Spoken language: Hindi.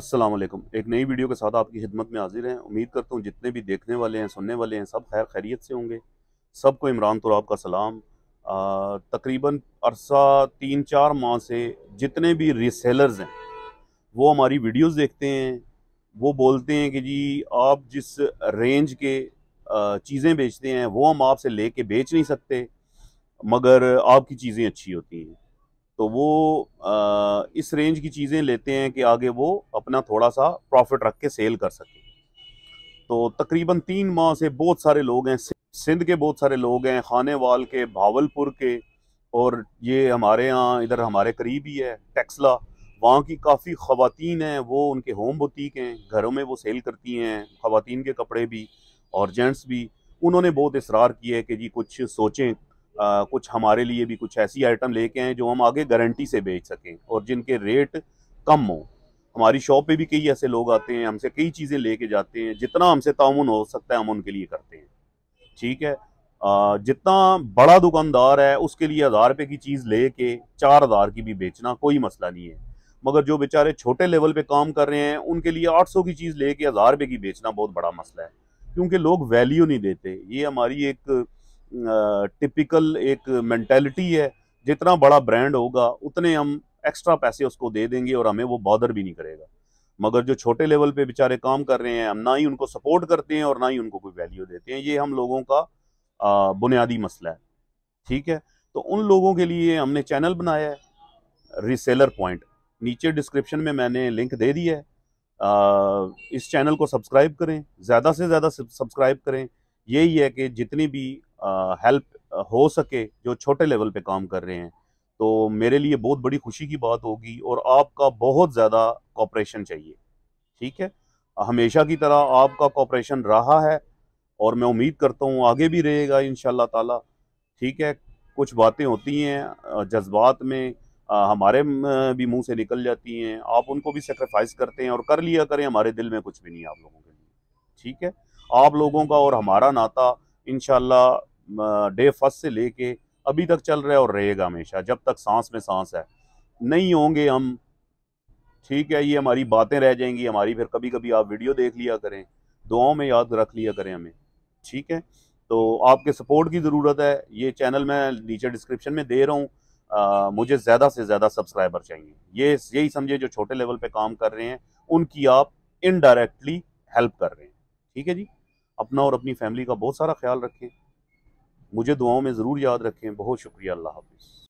अस्सलाम वालेकुम एक नई वीडियो के साथ आपकी खिदमत में हाजिर हैं उम्मीद करता हूँ जितने भी देखने वाले हैं सुनने वाले हैं सब खैर खैरियत से होंगे सबको इमरान तुराब का सलाम तकरीबन अरसा तीन चार माह से जितने भी रिसेलर्स हैं वो हमारी वीडियोज़ देखते हैं वो बोलते हैं कि जी आप जिस रेंज के चीज़ें बेचते हैं वो हम आपसे ले कर बेच नहीं सकते मगर आपकी चीज़ें अच्छी होती हैं तो वो आ, इस रेंज की चीज़ें लेते हैं कि आगे वो अपना थोड़ा सा प्रॉफिट रख के सेल कर सके तो तकरीबन तीन माह से बहुत सारे लोग हैं सिंध के बहुत सारे लोग हैं वाल के भावलपुर के और ये हमारे यहाँ इधर हमारे करीब ही है टेक्सला वहाँ की काफ़ी ख़वान हैं वो उनके होम बुटीक हैं घरों में वो सेल करती हैं खातन के कपड़े भी और जेंट्स भी उन्होंने बहुत इसरार किया है कि जी कुछ सोचें आ, कुछ हमारे लिए भी कुछ ऐसी आइटम लेके आए जो हम आगे गारंटी से बेच सकें और जिनके रेट कम हो हमारी शॉप पे भी कई ऐसे लोग आते हैं हमसे कई चीज़ें लेके जाते हैं जितना हमसे ताउन हो सकता है हम उनके लिए करते हैं ठीक है आ, जितना बड़ा दुकानदार है उसके लिए हज़ार रुपये की चीज़ लेके चार हज़ार की भी बेचना कोई मसला नहीं है मगर जो बेचारे छोटे लेवल पे काम कर रहे हैं उनके लिए 800 की चीज़ लेके हज़ार रुपये की बेचना बहुत बड़ा मसला है क्योंकि लोग वैल्यू नहीं देते ये हमारी एक टिपिकल एक मैंटेलिटी है जितना बड़ा ब्रांड होगा उतने हम एक्स्ट्रा पैसे उसको दे देंगे और हमें वो बॉदर भी नहीं करेगा मगर जो छोटे लेवल पे बेचारे काम कर रहे हैं हम ना ही उनको सपोर्ट करते हैं और ना ही उनको कोई वैल्यू देते हैं ये हम लोगों का बुनियादी मसला है ठीक है तो उन लोगों के लिए हमने चैनल बनाया है रिसेलर पॉइंट नीचे डिस्क्रिप्शन में मैंने लिंक दे दिया है इस चैनल को सब्सक्राइब करें ज़्यादा से ज़्यादा सब्सक्राइब करें यही है कि जितनी भी हेल्प हो सके जो छोटे लेवल पे काम कर रहे हैं तो मेरे लिए बहुत बड़ी खुशी की बात होगी और आपका बहुत ज़्यादा कॉपरेशन चाहिए ठीक है हमेशा की तरह आपका कॉपरेशन रहा है और मैं उम्मीद करता हूँ आगे भी रहेगा इन ताला ठीक है कुछ बातें होती हैं जज्बात में हमारे भी मुंह से निकल जाती हैं आप उनको भी सेक्रीफाइस करते हैं और कर लिया करें हमारे दिल में कुछ भी नहीं आप लोगों के लिए ठीक है आप लोगों का और हमारा नाता इन डे फर्स्ट से लेके अभी तक चल रहा है और रहेगा हमेशा जब तक सांस में सांस है नहीं होंगे हम ठीक है ये हमारी बातें रह जाएंगी हमारी फिर कभी कभी आप वीडियो देख लिया करें दुआओं में याद रख लिया करें हमें ठीक है तो आपके सपोर्ट की ज़रूरत है ये चैनल मैं नीचे डिस्क्रिप्शन में दे रहा हूँ मुझे ज़्यादा से ज़्यादा सब्सक्राइबर चाहिए ये यही समझे जो छोटे लेवल पर काम कर रहे हैं उनकी आप इनडायरेक्टली हेल्प कर रहे हैं ठीक है जी अपना और अपनी फैमिली का बहुत सारा ख्याल रखें मुझे दुआओं में ज़रूर याद रखें बहुत शुक्रिया अल्लाह हाफिज़